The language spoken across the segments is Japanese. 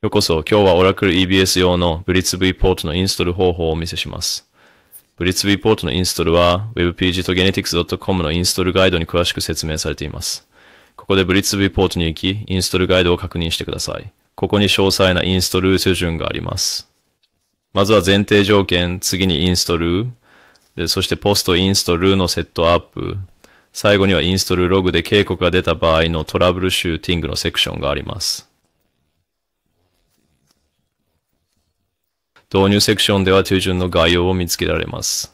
ようこそ、今日は Oracle EBS 用の BlitzV ポートのインストール方法をお見せします。BlitzV ポートのインストールは WebPG と Genetics.com のインストールガイドに詳しく説明されています。ここで BlitzV ポートに行き、インストールガイドを確認してください。ここに詳細なインストール手順があります。まずは前提条件、次にインストール、でそしてポストインストールのセットアップ、最後にはインストールログで警告が出た場合のトラブルシューティングのセクションがあります。導入セクションでは手順の概要を見つけられます。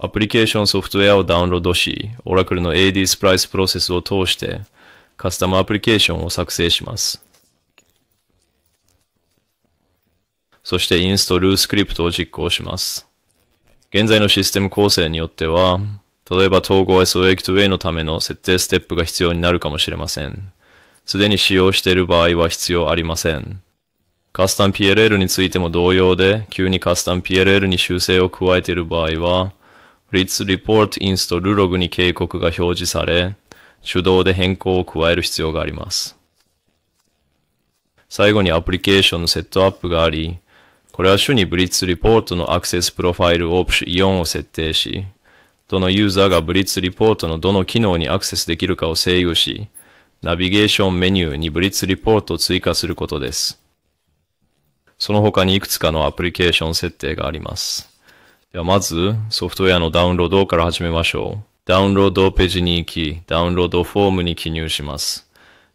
アプリケーションソフトウェアをダウンロードし、Oracle の AD スプライスプロセスを通してカスタムアプリケーションを作成します。そしてインストールスクリプトを実行します。現在のシステム構成によっては、例えば統合 SOA キトイのための設定ステップが必要になるかもしれません。すでに使用している場合は必要ありません。カスタム PLL についても同様で、急にカスタム PLL に修正を加えている場合は、Fritz Report Install Log に警告が表示され、手動で変更を加える必要があります。最後にアプリケーションのセットアップがあり、これは主に Blitz Report のアクセスプロファイルオプション4を設定し、どのユーザーが Blitz Report のどの機能にアクセスできるかを制御し、ナビゲーションメニューに Blitz Report を追加することです。その他にいくつかのアプリケーション設定があります。ではまず、ソフトウェアのダウンロードから始めましょう。ダウンロードページに行き、ダウンロードフォームに記入します。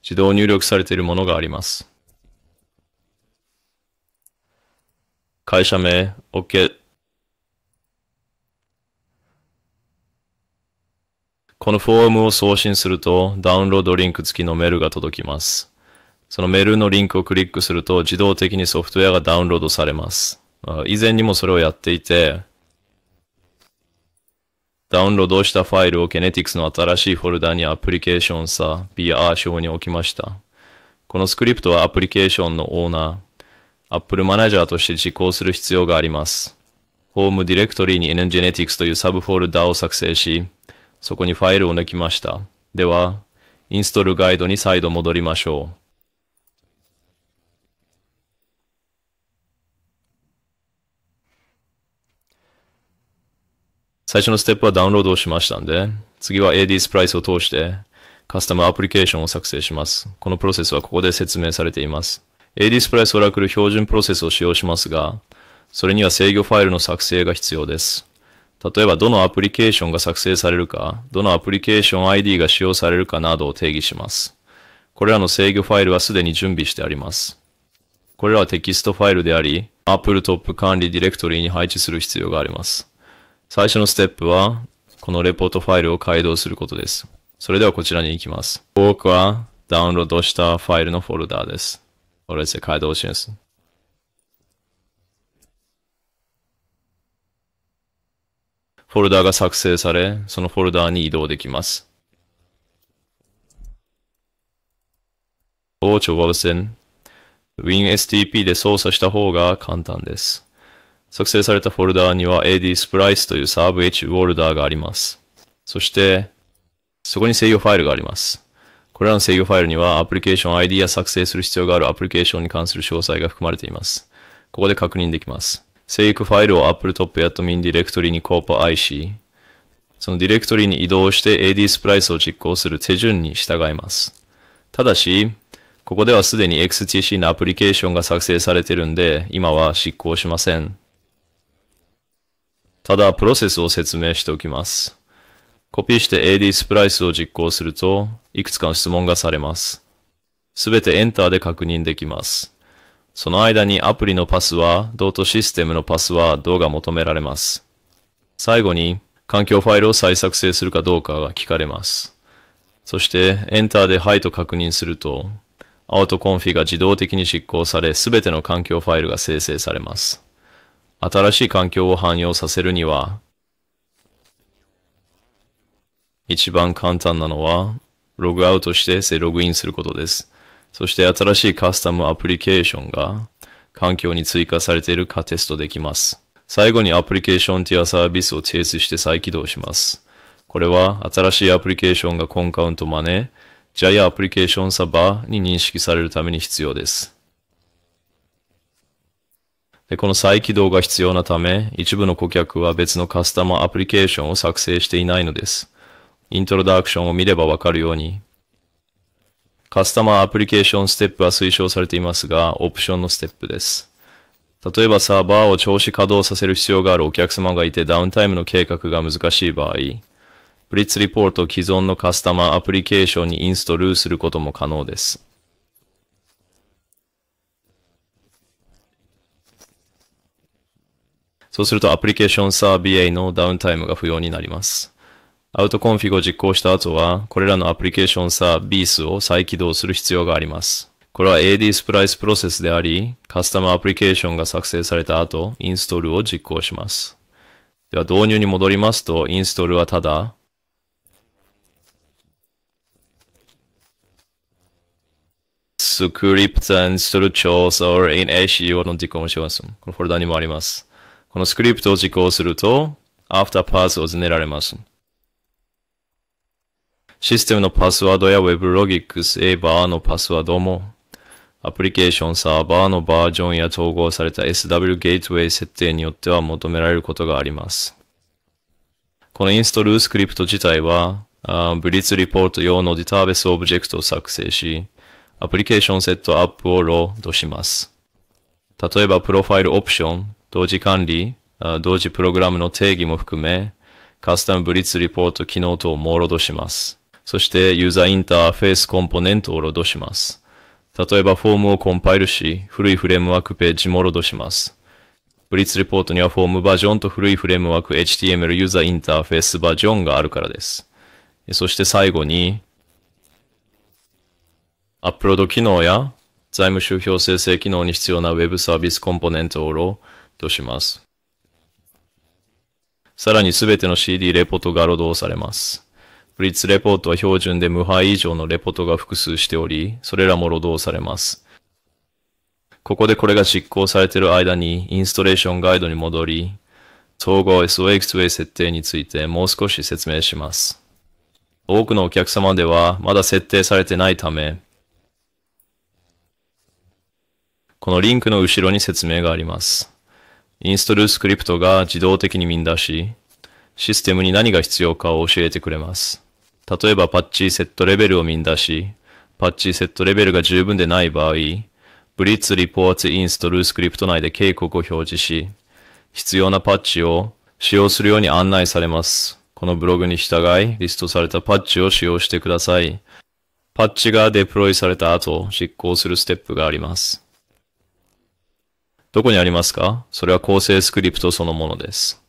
自動入力されているものがあります。会社名、OK。このフォームを送信すると、ダウンロードリンク付きのメールが届きます。そのメールのリンクをクリックすると自動的にソフトウェアがダウンロードされます。以前にもそれをやっていて、ダウンロードしたファイルを Kinetics の新しいフォルダにアプリケーションさ BR 章に置きました。このスクリプトはアプリケーションのオーナー、Apple マネージャーとして実行する必要があります。ホームディレクトリに NGenetics というサブフォルダを作成し、そこにファイルを抜きました。では、インストールガイドに再度戻りましょう。最初のステップはダウンロードをしましたんで、次は AD スプライスを通してカスタムアプリケーションを作成します。このプロセスはここで説明されています。AD スプライスオラクル標準プロセスを使用しますが、それには制御ファイルの作成が必要です。例えばどのアプリケーションが作成されるか、どのアプリケーション ID が使用されるかなどを定義します。これらの制御ファイルはすでに準備してあります。これらはテキストファイルであり、Apple Top 管理ディレクトリに配置する必要があります。最初のステップは、このレポートファイルを解動することです。それではこちらに行きます。多くはダウンロードしたファイルのフォルダーです。これで動します。フォルダーが作成され、そのフォルダーに移動できます。をせん。WinSTP で操作した方が簡単です。作成されたフォルダーには a d s p ラ i c e という s ーブ h ウォルダーがあります。そして、そこに制御ファイルがあります。これらの制御ファイルにはアプリケーション ID や作成する必要があるアプリケーションに関する詳細が含まれています。ここで確認できます。制御ファイルを Apple Top や Admin ディレクトリにコーポ p i c そのディレクトリに移動して a d s p ラ i c e を実行する手順に従います。ただし、ここではすでに XTC のアプリケーションが作成されているんで、今は執行しません。ただ、プロセスを説明しておきます。コピーして AD スプライスを実行すると、いくつかの質問がされます。すべて Enter で確認できます。その間にアプリのパスワードとシステムのパスワードが求められます。最後に、環境ファイルを再作成するかどうかが聞かれます。そして、Enter で Hi と確認すると、アウトコンフィが自動的に実行され、すべての環境ファイルが生成されます。新しい環境を汎用させるには、一番簡単なのは、ログアウトしてセログインすることです。そして新しいカスタムアプリケーションが環境に追加されているかテストできます。最後にアプリケーションティアサービスを提出して再起動します。これは新しいアプリケーションがコンカウントマネ、ャイアアプリケーションサーバーに認識されるために必要です。で、この再起動が必要なため、一部の顧客は別のカスタマーアプリケーションを作成していないのです。イントロダクションを見ればわかるように、カスタマーアプリケーションステップは推奨されていますが、オプションのステップです。例えばサーバーを調子稼働させる必要があるお客様がいてダウンタイムの計画が難しい場合、プリッツリポートを既存のカスタマーアプリケーションにインストールすることも可能です。そうするとアプリケーションサー BA のダウンタイムが不要になります。アウトコンフィグを実行した後は、これらのアプリケーションサー BS を再起動する必要があります。これは AD スプライスプロセスであり、カスタムアプリケーションが作成された後、インストールを実行します。では導入に戻りますと、インストールはただ、スクリプトインストール調査 or in ACO の実行もします。このフォルダにもあります。このスクリプトを実行すると、after pass をられます。システムのパスワードや WebLogic エバーのパスワードも、アプリケーションサーバーのバージョンや統合された SW ゲートウェイ設定によっては求められることがあります。このインストールスクリプト自体は、ブリッツリポート用のデータベースオブジェクトを作成し、アプリケーションセットアップをロードします。例えば、プロファイルオプション同時管理、同時プログラムの定義も含め、カスタムブリッツリポート機能等をもロードします。そしてユーザーインターフェースコンポネントをロードします。例えばフォームをコンパイルし、古いフレームワークページもロードします。ブリッツリポートにはフォームバージョンと古いフレームワーク HTML ユーザーインターフェースバージョンがあるからです。そして最後に、アップロード機能や財務集標生成機能に必要な Web サービスコンポネントをとします。さらにすべての CD レポートがロードされます。ブリッツレポートは標準で無敗以上のレポートが複数しており、それらもロードされます。ここでこれが実行されている間にインストレーションガイドに戻り、統合 SOX2A 設定についてもう少し説明します。多くのお客様ではまだ設定されてないため、このリンクの後ろに説明があります。インストールスクリプトが自動的に見出し、システムに何が必要かを教えてくれます。例えばパッチセットレベルを見出し、パッチセットレベルが十分でない場合、ブリッツリポーツインストールスクリプト内で警告を表示し、必要なパッチを使用するように案内されます。このブログに従い、リストされたパッチを使用してください。パッチがデプロイされた後、実行するステップがあります。どこにありますかそれは構成スクリプトそのものです。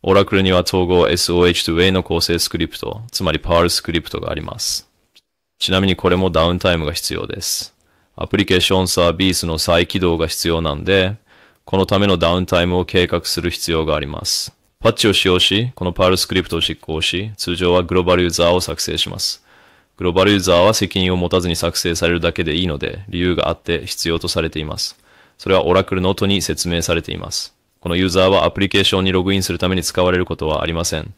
オラクルには統合 SOH と Way の構成スクリプト、つまり PARL スクリプトがあります。ちなみにこれもダウンタイムが必要です。アプリケーションサービスの再起動が必要なんで、このためのダウンタイムを計画する必要があります。パッチを使用し、この PARL スクリプトを実行し、通常はグローバルユーザーを作成します。グローバルユーザーは責任を持たずに作成されるだけでいいので、理由があって必要とされています。それはオラクルノートに説明されています。このユーザーはアプリケーションにログインするために使われることはありません。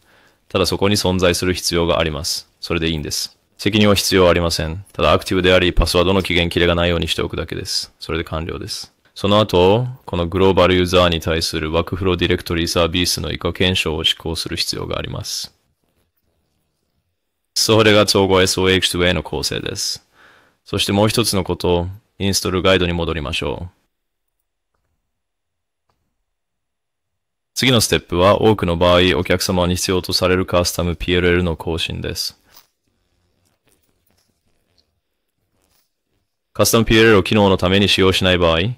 ただそこに存在する必要があります。それでいいんです。責任は必要ありません。ただアクティブであり、パスワードの期限切れがないようにしておくだけです。それで完了です。その後、このグローバルユーザーに対するワークフローディレクトリーサービスの以下検証を施行する必要があります。それが統合 SOH2A の構成です。そしてもう一つのこと、インストールガイドに戻りましょう。次のステップは多くの場合お客様に必要とされるカスタム PLL の更新です。カスタム PLL を機能のために使用しない場合、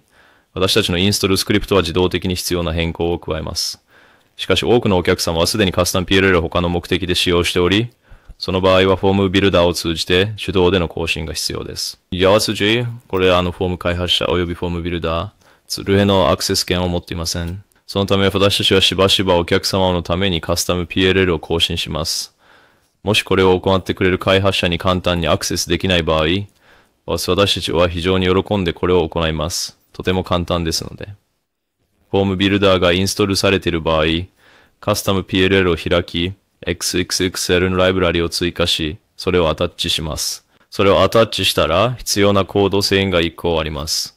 私たちのインストールスクリプトは自動的に必要な変更を加えます。しかし多くのお客様はすでにカスタム PLL を他の目的で使用しており、その場合はフォームビルダーを通じて手動での更新が必要です。j a v a s これあのフォーム開発者及びフォームビルダー、ツールへのアクセス権を持っていません。そのため私たちはしばしばお客様のためにカスタム PLL を更新します。もしこれを行ってくれる開発者に簡単にアクセスできない場合、私たちは非常に喜んでこれを行います。とても簡単ですので。フォームビルダーがインストールされている場合、カスタム PLL を開き、XXXL のライブラリを追加し、それをアタッチします。それをアタッチしたら必要なコード遷が1個あります。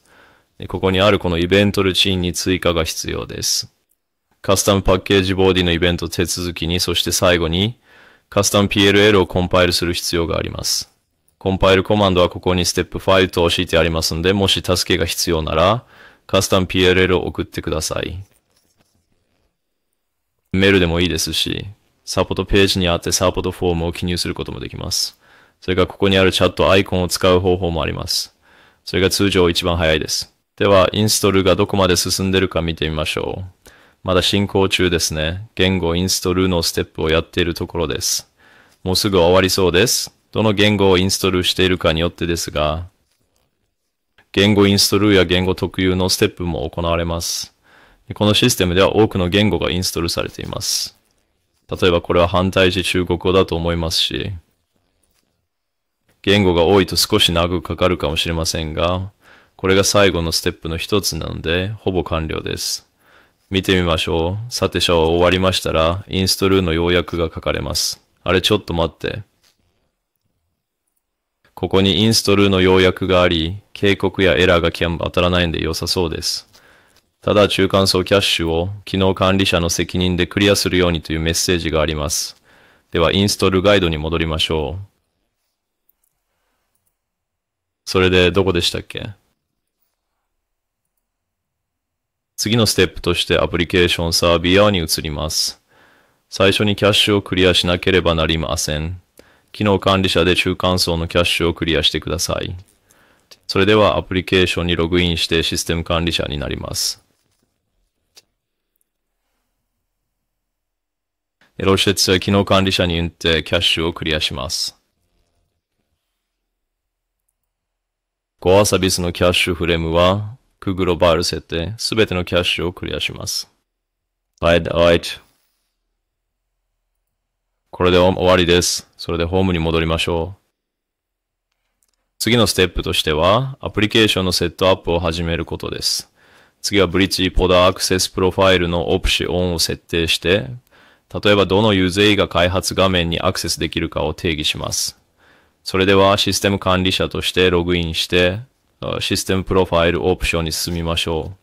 ここにあるこのイベントルチーンに追加が必要です。カスタムパッケージボディのイベント手続きに、そして最後に、カスタム PLL をコンパイルする必要があります。コンパイルコマンドはここにステップ5と敷いてありますので、もし助けが必要なら、カスタム PLL を送ってください。メールでもいいですし、サポートページにあってサポートフォームを記入することもできます。それからここにあるチャットアイコンを使う方法もあります。それが通常一番早いです。では、インストールがどこまで進んでるか見てみましょう。まだ進行中ですね。言語インストールのステップをやっているところです。もうすぐ終わりそうです。どの言語をインストールしているかによってですが、言語インストールや言語特有のステップも行われます。このシステムでは多くの言語がインストールされています。例えばこれは反対し中国語だと思いますし、言語が多いと少し長くかかるかもしれませんが、これが最後のステップの一つなので、ほぼ完了です。見てみましょう。さてワー終わりましたら、インストールの要約が書かれます。あれちょっと待って。ここにインストールの要約があり、警告やエラーが当たらないんで良さそうです。ただ中間層キャッシュを機能管理者の責任でクリアするようにというメッセージがあります。ではインストールガイドに戻りましょう。それでどこでしたっけ次のステップとしてアプリケーションサービアに移ります。最初にキャッシュをクリアしなければなりません。機能管理者で中間層のキャッシュをクリアしてください。それではアプリケーションにログインしてシステム管理者になります。エロツは機能管理者に言ってキャッシュをクリアします。コアサービスのキャッシュフレームはクグロバール設定、すべてのキャッシュをクリアします。はい、r i g これで終わりです。それでホームに戻りましょう。次のステップとしては、アプリケーションのセットアップを始めることです。次はブリッジポダーアクセスプロファイルのオプシオンを設定して、例えばどのユーゼイが開発画面にアクセスできるかを定義します。それではシステム管理者としてログインして、システムプロファイルオプションに進みましょう。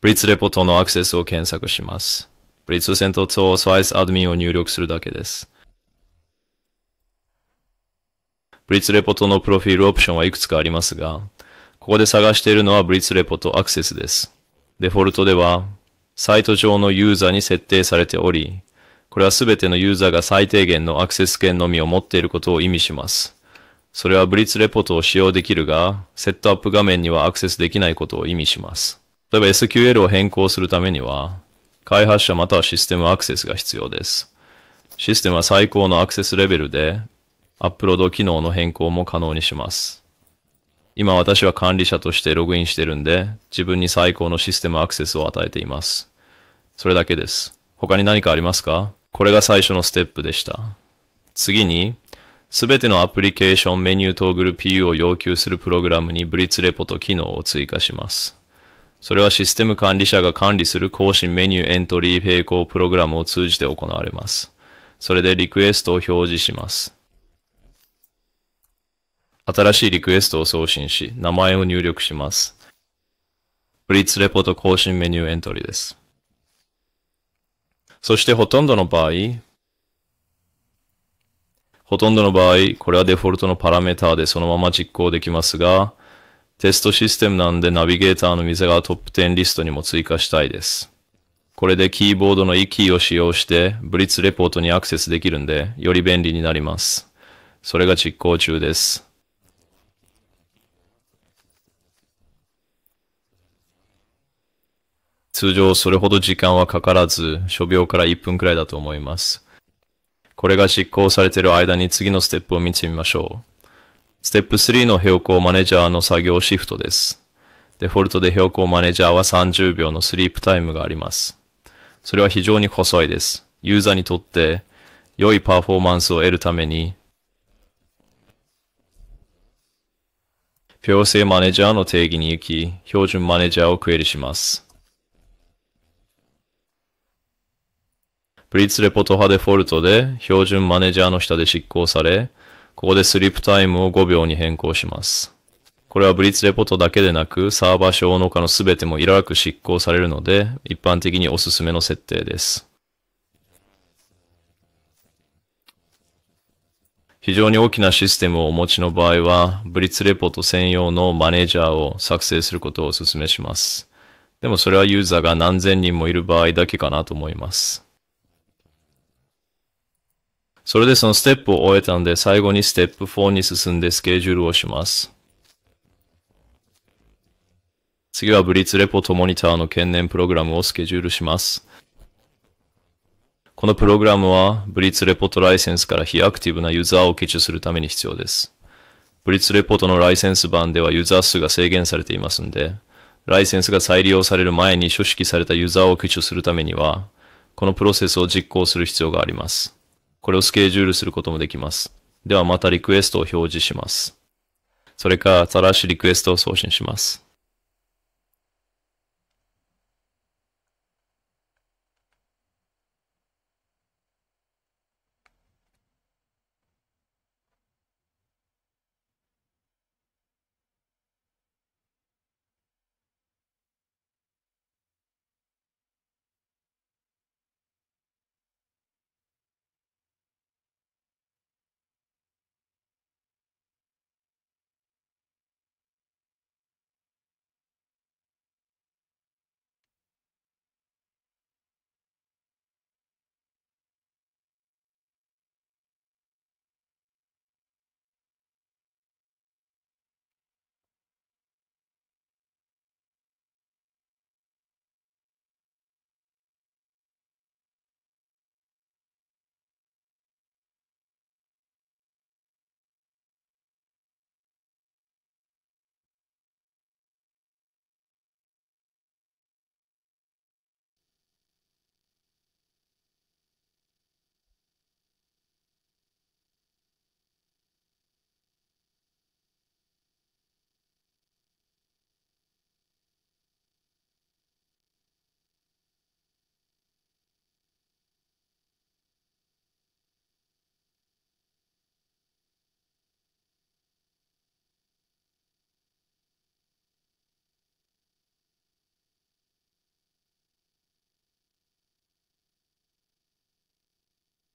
ブリッツレポートのアクセスを検索します。プリッツセントツをスワイスアドミンを入力するだけです。ブリッツレポートのプロフィールオプションはいくつかありますが、ここで探しているのはブリッツレポートアクセスです。デフォルトでは、サイト上のユーザーに設定されており、これはすべてのユーザーが最低限のアクセス権のみを持っていることを意味します。それはブリッツレポートを使用できるが、セットアップ画面にはアクセスできないことを意味します。例えば SQL を変更するためには、開発者またはシステムアクセスが必要です。システムは最高のアクセスレベルで、アップロード機能の変更も可能にします。今私は管理者としてログインしてるんで、自分に最高のシステムアクセスを与えています。それだけです。他に何かありますかこれが最初のステップでした。次に、すべてのアプリケーションメニュートーグル PU を要求するプログラムにブリッツレポと機能を追加します。それはシステム管理者が管理する更新メニューエントリー並行プログラムを通じて行われます。それでリクエストを表示します。新しいリクエストを送信し、名前を入力します。ブリッツレポート更新メニューエントリーです。そしてほとんどの場合、ほとんどの場合、これはデフォルトのパラメータでそのまま実行できますが、テストシステムなんでナビゲーターの店がトップ10リストにも追加したいです。これでキーボードの E キーを使用してブリッツレポートにアクセスできるんで、より便利になります。それが実行中です。通常それほど時間はかからず、初秒から1分くらいだと思います。これが実行されている間に次のステップを見てみましょう。ステップ3の標高マネージャーの作業シフトです。デフォルトで標高マネージャーは30秒のスリープタイムがあります。それは非常に細いです。ユーザーにとって良いパフォーマンスを得るために、強制マネージャーの定義に行き、標準マネージャーをクエリします。ブリッツレポト派デフォルトで標準マネージャーの下で執行され、ここでスリップタイムを5秒に変更します。これはブリッツレポートだけでなく、サーバー小脳化のすべてもいらなく執行されるので、一般的におすすめの設定です。非常に大きなシステムをお持ちの場合は、ブリッツレポート専用のマネージャーを作成することをお勧めします。でもそれはユーザーが何千人もいる場合だけかなと思います。それでそのステップを終えたんで、最後にステップ4に進んでスケジュールをします。次はブリッツレポートモニターの懸念プログラムをスケジュールします。このプログラムは、ブリッツレポートライセンスから非アクティブなユーザーを記述するために必要です。ブリッツレポートのライセンス版ではユーザー数が制限されていますんで、ライセンスが再利用される前に書式されたユーザーを記述するためには、このプロセスを実行する必要があります。これをスケジュールすることもできます。ではまたリクエストを表示します。それから新しいリクエストを送信します。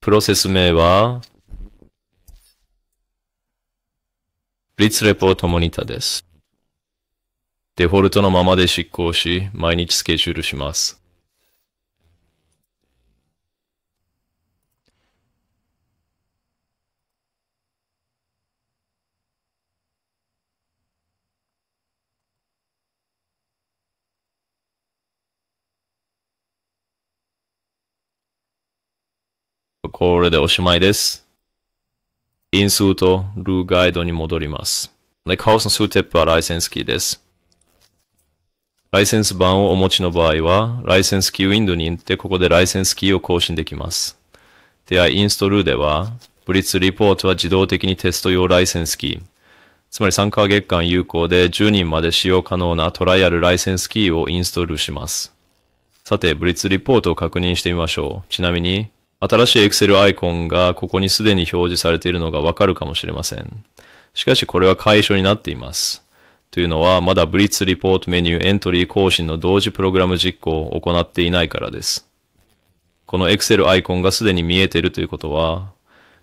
プロセス名は、リ l i レポートモニタです。デフォルトのままで執行し、毎日スケジュールします。これでおしまいです。インスート、ルーガイドに戻ります。レクハウスの数テップはライセンスキーです。ライセンス版をお持ちの場合は、ライセンスキーウィンドウに行ってここでライセンスキーを更新できます。では、インストルーでは、ブリッツリポートは自動的にテスト用ライセンスキー、つまり3ヶ月間有効で10人まで使用可能なトライアルライセンスキーをインストールします。さて、ブリッツリポートを確認してみましょう。ちなみに、新しい Excel アイコンがここにすでに表示されているのがわかるかもしれません。しかしこれは解消になっています。というのは、まだブリッツリポートメニューエントリー更新の同時プログラム実行を行っていないからです。この Excel アイコンがすでに見えているということは、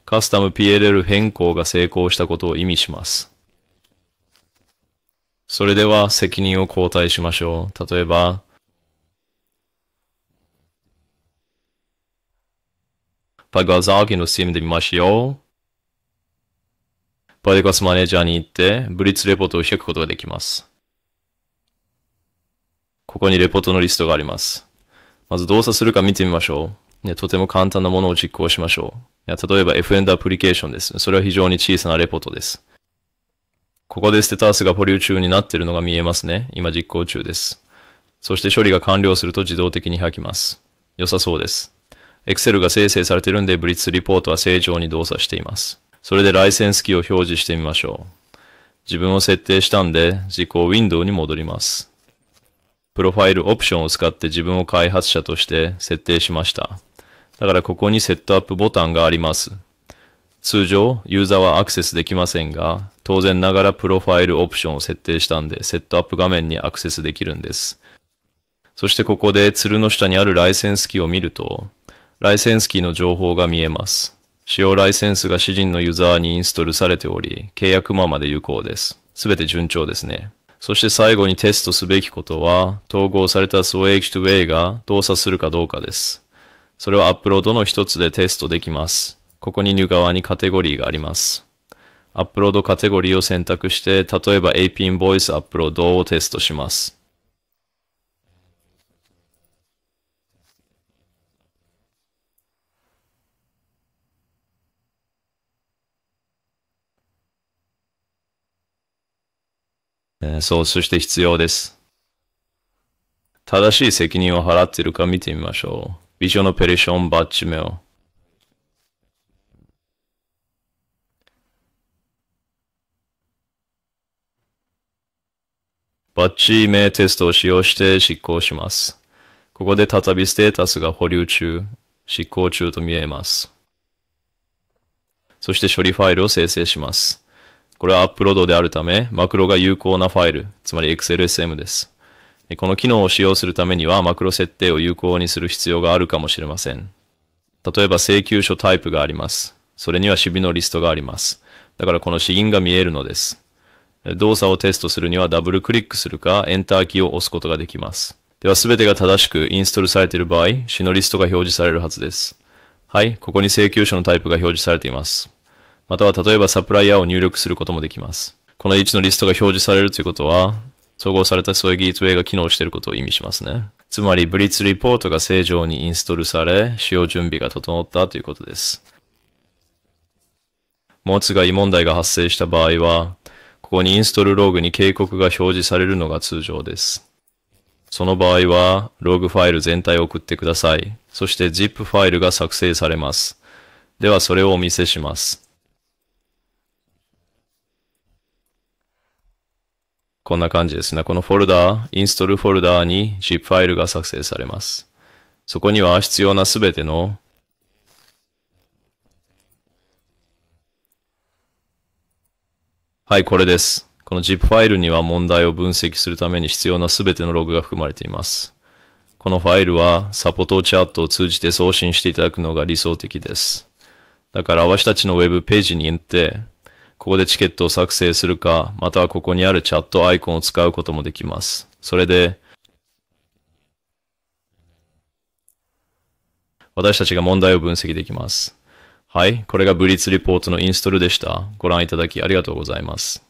カスタム PLL 変更が成功したことを意味します。それでは責任を交代しましょう。例えば、パガザーギの CM で見ましょう。パディコスマネージャーに行って、ブリッツレポートを開くことができます。ここにレポートのリストがあります。まず動作するか見てみましょう。ね、とても簡単なものを実行しましょう。や例えば f n d アプリケーションです。それは非常に小さなレポートです。ここでステータスが保留中になっているのが見えますね。今実行中です。そして処理が完了すると自動的に開きます。良さそうです。Excel が生成されてるんで、ブリッツリポートは正常に動作しています。それでライセンスキーを表示してみましょう。自分を設定したんで、自己ウィンドウに戻ります。プロファイルオプションを使って自分を開発者として設定しました。だからここにセットアップボタンがあります。通常、ユーザーはアクセスできませんが、当然ながらプロファイルオプションを設定したんで、セットアップ画面にアクセスできるんです。そしてここで鶴の下にあるライセンスキーを見ると、ライセンスキーの情報が見えます。使用ライセンスが主人のユーザーにインストールされており、契約間まで有効です。すべて順調ですね。そして最後にテストすべきことは、統合された Swage トウ Way が動作するかどうかです。それはアップロードの一つでテストできます。ここにニュー側にカテゴリーがあります。アップロードカテゴリーを選択して、例えば AP Invoice アップロードをテストします。そう、そして必要です。正しい責任を払っているか見てみましょう。ビジョンのペリションバッチメを。バッチ名テストを使用して執行します。ここで再びステータスが保留中、執行中と見えます。そして処理ファイルを生成します。これはアップロードであるため、マクロが有効なファイル、つまり XLSM です。この機能を使用するためにはマクロ設定を有効にする必要があるかもしれません。例えば請求書タイプがあります。それには守備のリストがあります。だからこの死因が見えるのです。動作をテストするにはダブルクリックするかエンターキーを押すことができます。では全てが正しくインストールされている場合、死のリストが表示されるはずです。はい、ここに請求書のタイプが表示されています。または例えばサプライヤーを入力することもできます。この1のリストが表示されるということは、総合されたソイギートウェイが機能していることを意味しますね。つまり、ブリッツリポートが正常にインストールされ、使用準備が整ったということです。モーツが異問題が発生した場合は、ここにインストールログに警告が表示されるのが通常です。その場合は、ログファイル全体を送ってください。そして ZIP ファイルが作成されます。では、それをお見せします。こんな感じですね。このフォルダー、インストールフォルダーに ZIP ファイルが作成されます。そこには必要なすべてのはい、これです。この ZIP ファイルには問題を分析するために必要なすべてのログが含まれています。このファイルはサポートチャットを通じて送信していただくのが理想的です。だから私たちの Web ページに行って、ここでチケットを作成するか、またはここにあるチャットアイコンを使うこともできます。それで、私たちが問題を分析できます。はい、これがブリッツリポートのインストールでした。ご覧いただきありがとうございます。